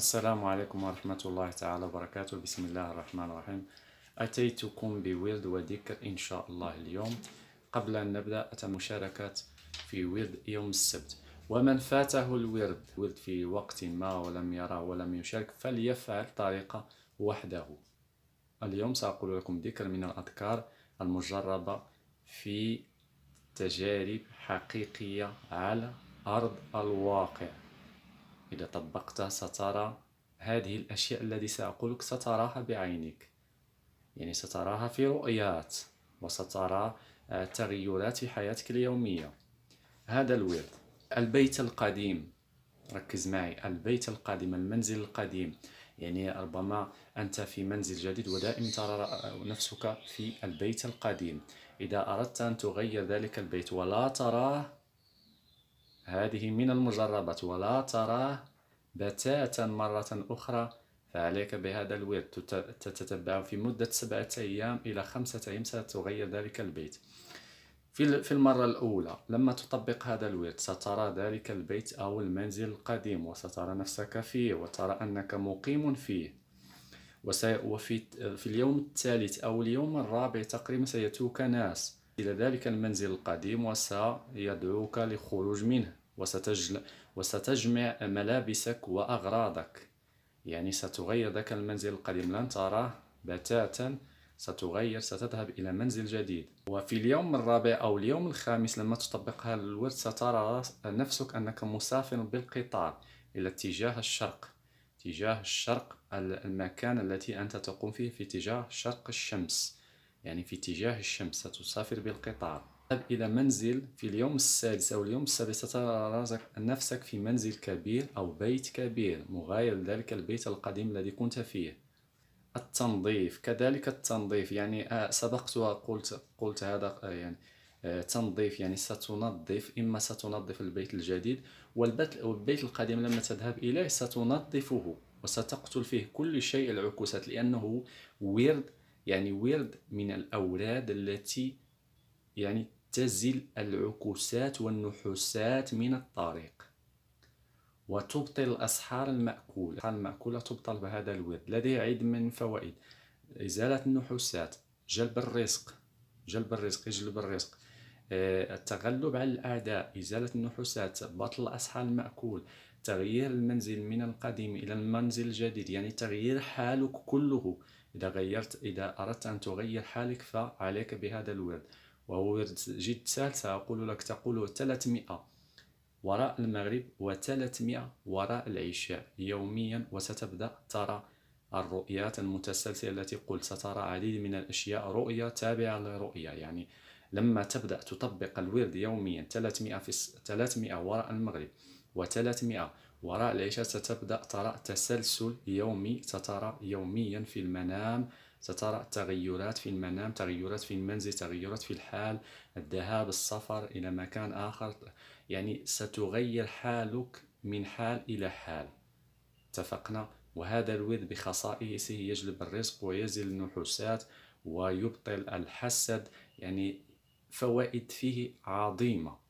السلام عليكم ورحمة الله تعالى وبركاته بسم الله الرحمن الرحيم أتيتكم بويلد وذكر إن شاء الله اليوم قبل أن نبدأ أتم مشاركة في ويلد يوم السبت ومن فاته الورد ورد في وقت ما ولم يرى ولم يشارك فليفعل طريقة وحده اليوم سأقول لكم ذكر من الأذكار المجربة في تجارب حقيقية على أرض الواقع إذا طبقتها سترى هذه الأشياء التي سأقولك ستراها بعينك يعني ستراها في رؤيات وسترى آه، تغيرات في حياتك اليومية هذا الورد البيت القديم ركز معي البيت القديم المنزل القديم يعني ربما أنت في منزل جديد ودائما ترى نفسك في البيت القديم إذا أردت أن تغير ذلك البيت ولا تراه هذه من المجربات ولا تراه بتاتا مرة أخرى فعليك بهذا الورد تتتبعه في مدة سبعة أيام إلى خمسة أيام ستغير ذلك البيت في المرة الأولى لما تطبق هذا الورد سترى ذلك البيت أو المنزل القديم وسترى نفسك فيه وترى أنك مقيم فيه وفي في اليوم الثالث أو اليوم الرابع تقريبا سيأتوك ناس إلى ذلك المنزل القديم وسيدعوك للخروج منه وستجل وستجمع ملابسك وأغراضك يعني ستغير ذاك المنزل القديم لن تراه بتاتا ستغير ستذهب إلى منزل جديد وفي اليوم الرابع أو اليوم الخامس لما تطبق هذا الورد سترى نفسك أنك مسافر بالقطار إلى اتجاه الشرق اتجاه الشرق المكان التي أنت تقوم فيه في اتجاه شرق الشمس يعني في اتجاه الشمس ستسافر بالقطار طيب، إلى منزل في اليوم السادس أو اليوم السابع سترى نفسك في منزل كبير أو بيت كبير مغاير ذلك البيت القديم الذي كنت فيه التنظيف كذلك التنظيف يعني آه، سبقت وقلت قلت هذا آه، يعني آه، تنظيف يعني ستنظف إما ستنظف البيت الجديد والبيت القديم لما تذهب إليه ستنظفه وستقتل فيه كل شيء العكوسات لأنه ورد يعني ورد من الأوراد التي يعني تزل العكوسات والنحوسات من الطريق وتبطل الأسحار المأكولة الأسحار المأكولة تبطل بهذا الورد لديه عدد من فوائد إزالة النحوسات جلب الرزق جلب الرزق يجلب الرزق آه، التغلب على الأعداء إزالة النحوسات بطل الأسحار المأكول تغيير المنزل من القديم إلى المنزل الجديد يعني تغيير حالك كله إذا غيرت إذا أردت أن تغير حالك فعليك بهذا الورد وهو ورد جد سهل سأقول لك تقوله 300 وراء المغرب و300 وراء العشاء يوميا وستبدأ ترى الرؤيات المتسلسلة التي قلت سترى عديد من الأشياء رؤية تابعة لرؤية يعني لما تبدأ تطبق الورد يوميا 300 في 300 وراء المغرب و300 وراء العشاء ستبدأ ترى تسلسل يومي سترى يوميا في المنام سترى تغيرات في المنام تغيرات في المنزل تغيرات في الحال الذهاب السفر إلى مكان آخر يعني ستغير حالك من حال إلى حال اتفقنا وهذا الوذ بخصائصه يجلب الرزق ويزل النحوسات ويبطل الحسد يعني فوائد فيه عظيمه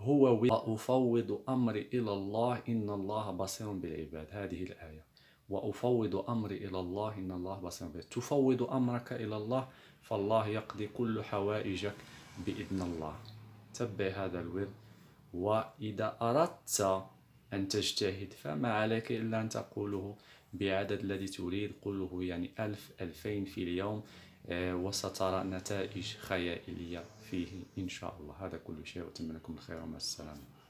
هو وأفوض أمري إلى الله إن الله بصير بالعباد هذه الآية وأفوض أمري إلى الله إن الله بصير بالعباد تفوض أمرك إلى الله فالله يقضي كل حوائجك بإذن الله تبع هذا الورد وإذا أردت أن تجتهد فما عليك إلا أن تقوله بعدد الذي تريد قله يعني ألف ألفين في اليوم آه، وسترى نتائج خيالية فيه إن شاء الله هذا كل شيء أتمنى لكم الخير ومع السلامة